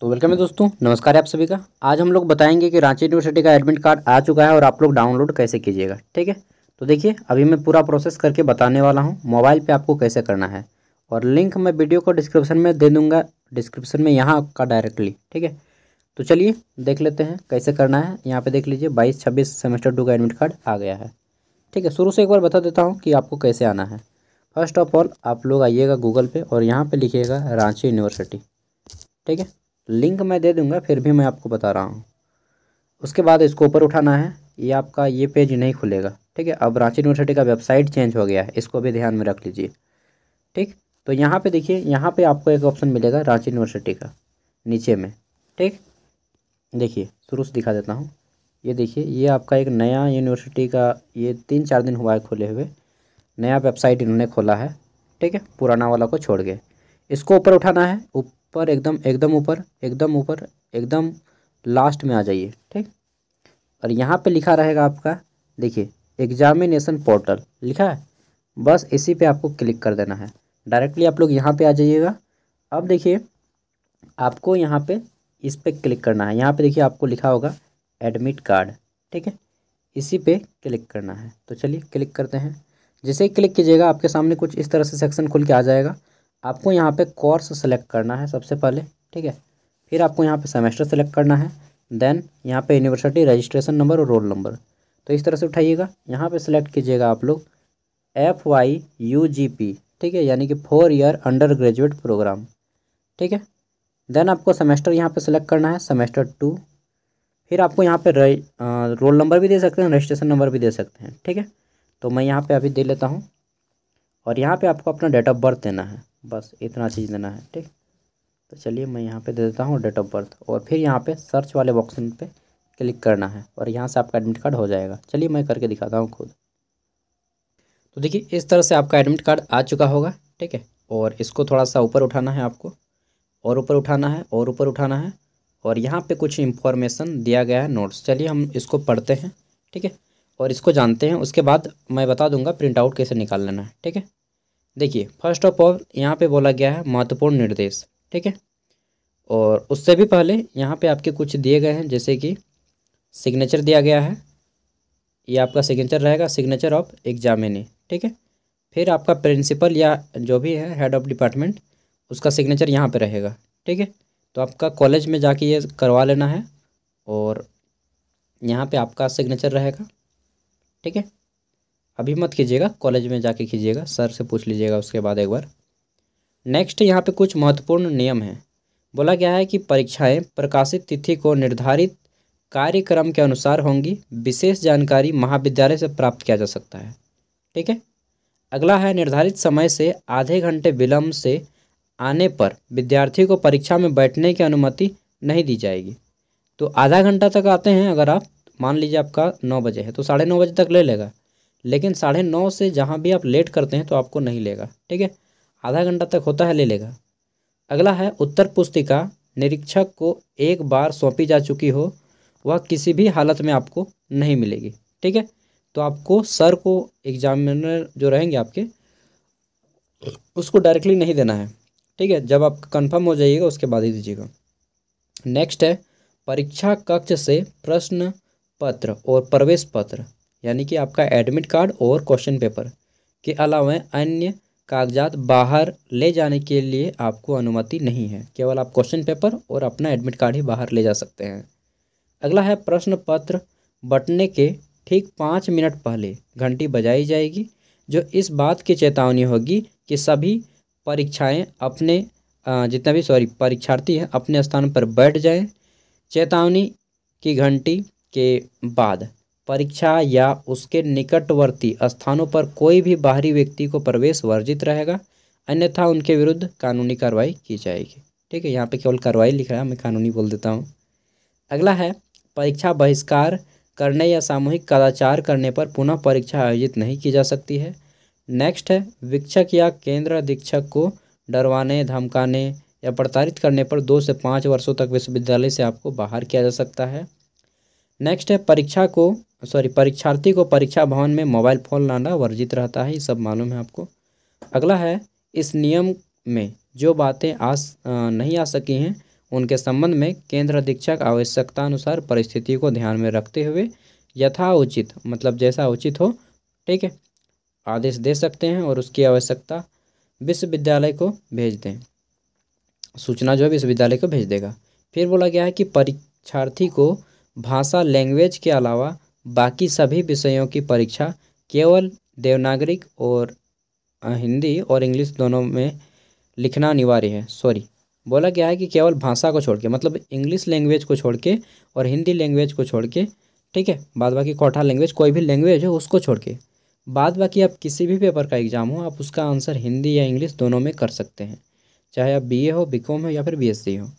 तो वेलकम है दोस्तों नमस्कार आप सभी का आज हम लोग बताएंगे कि रांची यूनिवर्सिटी का एडमिट कार्ड आ चुका है और आप लोग डाउनलोड कैसे कीजिएगा ठीक है तो देखिए अभी मैं पूरा प्रोसेस करके बताने वाला हूँ मोबाइल पे आपको कैसे करना है और लिंक मैं वीडियो को डिस्क्रिप्शन में दे दूँगा डिस्क्रिप्शन में यहाँ का डायरेक्टली ठीक है तो चलिए देख लेते हैं कैसे करना है यहाँ पर देख लीजिए बाईस छब्बीस सेमेस्टर टू का एडमिट कार्ड आ गया है ठीक है शुरू से एक बार बता देता हूँ कि आपको कैसे आना है फर्स्ट ऑफ ऑल आप लोग आइएगा गूगल पे और यहाँ पर लिखिएगा रांची यूनिवर्सिटी ठीक है लिंक मैं दे दूंगा फिर भी मैं आपको बता रहा हूँ उसके बाद इसको ऊपर उठाना है ये आपका ये पेज नहीं खुलेगा ठीक है अब रांची यूनिवर्सिटी का वेबसाइट चेंज हो गया है इसको भी ध्यान में रख लीजिए ठीक तो यहाँ पे देखिए यहाँ पे आपको एक ऑप्शन मिलेगा रांची यूनिवर्सिटी का नीचे में ठीक देखिए शुरू से दिखा देता हूँ ये देखिए ये आपका एक नया यूनिवर्सिटी का ये तीन चार दिन हुआ है खुले हुए नया वेबसाइट इन्होंने खोला है ठीक है पुराना वाला को छोड़ के इसको ऊपर उठाना है उप, पर एकदम एकदम ऊपर एकदम ऊपर एकदम लास्ट में आ जाइए ठीक और यहाँ पे लिखा रहेगा आपका देखिए एग्जामिनेशन पोर्टल लिखा है बस इसी पे आपको क्लिक कर देना है डायरेक्टली आप लोग यहाँ पे आ जाइएगा अब देखिए आपको यहाँ पे इस पर क्लिक करना है यहाँ पे देखिए आपको लिखा होगा एडमिट कार्ड ठीक है इसी पे क्लिक करना है तो चलिए क्लिक करते हैं जैसे ही क्लिक कीजिएगा आपके सामने कुछ इस तरह से सेक्शन खुल के आ जाएगा आपको यहाँ पे कोर्स सेलेक्ट करना है सबसे पहले ठीक है फिर आपको यहाँ पे सेमेस्टर सेलेक्ट करना है देन यहाँ पे यूनिवर्सिटी रजिस्ट्रेशन नंबर और रोल नंबर तो इस तरह से उठाइएगा यहाँ पे सिलेक्ट कीजिएगा आप लोग F Y U G P ठीक है यानी कि four year undergraduate program ठीक है देन आपको सेमेस्टर यहाँ पर सिलेक्ट करना है सेमेस्टर टू फिर आपको यहाँ पर रोल नंबर भी दे सकते हैं रजिस्ट्रेशन नंबर भी दे सकते हैं ठीक है तो मैं यहाँ पर अभी दे लेता हूँ और यहाँ पे आपको अपना डेट ऑफ बर्थ देना है बस इतना चीज़ देना है ठीक तो चलिए मैं यहाँ पे दे देता हूँ डेट ऑफ बर्थ और फिर यहाँ पे सर्च वाले बॉक्स पे क्लिक करना है और यहाँ से आपका एडमिट कार्ड हो जाएगा चलिए मैं करके दिखाता हूँ खुद तो देखिए इस तरह से आपका एडमिट कार्ड आ चुका होगा ठीक है और इसको थोड़ा सा ऊपर उठाना है आपको और ऊपर उठाना है और ऊपर उठाना है और यहाँ पर कुछ इंफॉर्मेशन दिया गया है नोट्स चलिए हम इसको पढ़ते हैं ठीक है और इसको जानते हैं उसके बाद मैं बता दूंगा प्रिंट आउट कैसे निकाल लेना है ठीक है देखिए फर्स्ट ऑफ ऑल यहाँ पे बोला गया है महत्वपूर्ण निर्देश ठीक है और उससे भी पहले यहाँ पे आपके कुछ दिए गए हैं जैसे कि सिग्नेचर दिया गया है ये आपका सिग्नेचर रहेगा सिग्नेचर ऑफ एग्जामिनी ठीक है फिर आपका प्रिंसिपल या जो भी है हेड ऑफ डिपार्टमेंट उसका सिग्नेचर यहाँ पर रहेगा ठीक है तो आपका कॉलेज में जाके ये करवा लेना है और यहाँ पे आपका सिग्नेचर रहेगा ठीक है अभी मत कीजिएगा कॉलेज में जाके कीजिएगा सर से पूछ लीजिएगा उसके बाद एक बार नेक्स्ट यहाँ पे कुछ महत्वपूर्ण नियम हैं बोला गया है कि परीक्षाएं प्रकाशित तिथि को निर्धारित कार्यक्रम के अनुसार होंगी विशेष जानकारी महाविद्यालय से प्राप्त किया जा सकता है ठीक है अगला है निर्धारित समय से आधे घंटे विलम्ब से आने पर विद्यार्थी को परीक्षा में बैठने की अनुमति नहीं दी जाएगी तो आधा घंटा तक आते हैं अगर आप मान लीजिए आपका नौ बजे है तो साढ़े नौ बजे तक ले लेगा लेकिन साढ़े नौ से जहाँ भी आप लेट करते हैं तो आपको नहीं लेगा ठीक है आधा घंटा तक होता है ले लेगा अगला है उत्तर पुस्तिका निरीक्षक को एक बार सौंपी जा चुकी हो वह किसी भी हालत में आपको नहीं मिलेगी ठीक है तो आपको सर को एग्जामिनर जो रहेंगे आपके उसको डायरेक्टली नहीं देना है ठीक है जब आप कंफर्म हो जाइएगा उसके बाद ही दीजिएगा नेक्स्ट है परीक्षा कक्ष से प्रश्न पत्र और प्रवेश पत्र यानी कि आपका एडमिट कार्ड और क्वेश्चन पेपर के अलावा अन्य कागजात बाहर ले जाने के लिए आपको अनुमति नहीं है केवल आप क्वेश्चन पेपर और अपना एडमिट कार्ड ही बाहर ले जा सकते हैं अगला है प्रश्न पत्र बटने के ठीक पाँच मिनट पहले घंटी बजाई जाएगी जो इस बात की चेतावनी होगी कि सभी परीक्षाएं अपने जितना भी सॉरी परीक्षार्थी हैं अपने स्थान पर बैठ जाएं चेतावनी की घंटी के बाद परीक्षा या उसके निकटवर्ती स्थानों पर कोई भी बाहरी व्यक्ति को प्रवेश वर्जित रहेगा अन्यथा उनके विरुद्ध कानूनी कार्रवाई की जाएगी ठीक है यहाँ पे केवल कार्रवाई लिख रहा है मैं कानूनी बोल देता हूँ अगला है परीक्षा बहिष्कार करने या सामूहिक कदाचार करने पर पुनः परीक्षा आयोजित नहीं की जा सकती है नेक्स्ट है वीक्षक या केंद्र अधीक्षक को डरवाने धमकाने या प्रताड़ित करने पर दो से पाँच वर्षों तक विश्वविद्यालय से आपको बाहर किया जा सकता है नेक्स्ट है परीक्षा को सॉरी परीक्षार्थी को परीक्षा भवन में मोबाइल फ़ोन लाना वर्जित रहता है ये सब मालूम है आपको अगला है इस नियम में जो बातें आ नहीं आ सकी हैं उनके संबंध में केंद्र अधीक्षक आवश्यकता अनुसार परिस्थिति को ध्यान में रखते हुए यथा उचित मतलब जैसा उचित हो ठीक है आदेश दे सकते हैं और उसकी आवश्यकता विश्वविद्यालय को भेज दें सूचना जो है विश्वविद्यालय को भेज देगा फिर बोला गया है कि परीक्षार्थी को भाषा लैंग्वेज के अलावा बाकी सभी विषयों की परीक्षा केवल देवनागरिक और हिंदी और इंग्लिश दोनों में लिखना अनिवार्य है सॉरी बोला गया है कि केवल भाषा को छोड़ के मतलब इंग्लिश लैंग्वेज को छोड़ के और हिंदी लैंग्वेज को छोड़ के ठीक है बाद बाकी कोठा लैंग्वेज कोई भी लैंग्वेज हो उसको छोड़ के बाद बाकी आप किसी भी पेपर का एग्ज़ाम हो आप उसका आंसर हिंदी या इंग्लिश दोनों में कर सकते हैं चाहे आप बी हो बी हो या फिर बी हो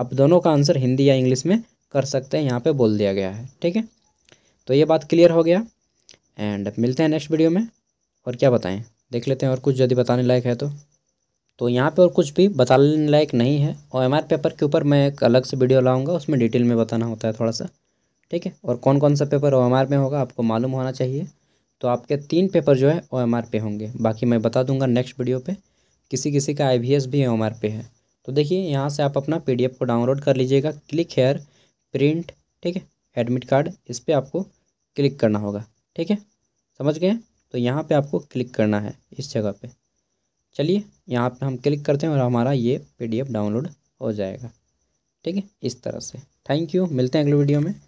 आप दोनों का आंसर हिंदी या इंग्लिश में कर सकते हैं यहाँ पर बोल दिया गया है ठीक है तो ये बात क्लियर हो गया एंड मिलते हैं नेक्स्ट वीडियो में और क्या बताएं देख लेते हैं और कुछ यदि बताने लायक है तो तो यहाँ पे और कुछ भी बताने लायक नहीं है और एम पेपर के ऊपर मैं एक अलग से वीडियो लाऊंगा उसमें डिटेल में बताना होता है थोड़ा सा ठीक है और कौन कौन सा पेपर ओ में होगा आपको मालूम होना चाहिए तो आपके तीन पेपर जो है ओ एम पे होंगे बाकी मैं बता दूंगा नेक्स्ट वीडियो पर किसी किसी का आई भी ओ एम पे है तो देखिए यहाँ से आप अपना पी को डाउनलोड कर लीजिएगा क्लिक हेयर प्रिंट ठीक है एडमिट कार्ड इस पर आपको क्लिक करना होगा ठीक है समझ गए तो यहाँ पे आपको क्लिक करना है इस जगह पे चलिए यहाँ पे हम क्लिक करते हैं और हमारा ये पीडीएफ डाउनलोड हो जाएगा ठीक है इस तरह से थैंक यू मिलते हैं अगले वीडियो में